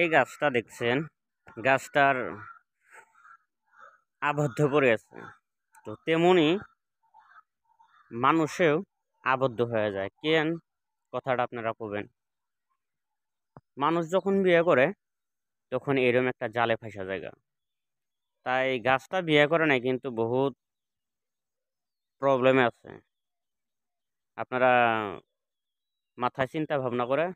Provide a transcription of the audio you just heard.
এই গাছটা দেখছেন গাছটার আবদ্ধ পড়ে আছে তো তেমনি মানুষেও আবদ্ধ হয়ে যায় কেন কথাটা আপনারা পাবেন মানুষ যখন বিয়ে করে তখন এরম একটা জালে ফাঁসা জায়গা তাই গাছটা বিয়ে করে নাই কিন্তু বহুত প্রবলেমে আছে আপনারা মাথায় চিন্তা ভাবনা করে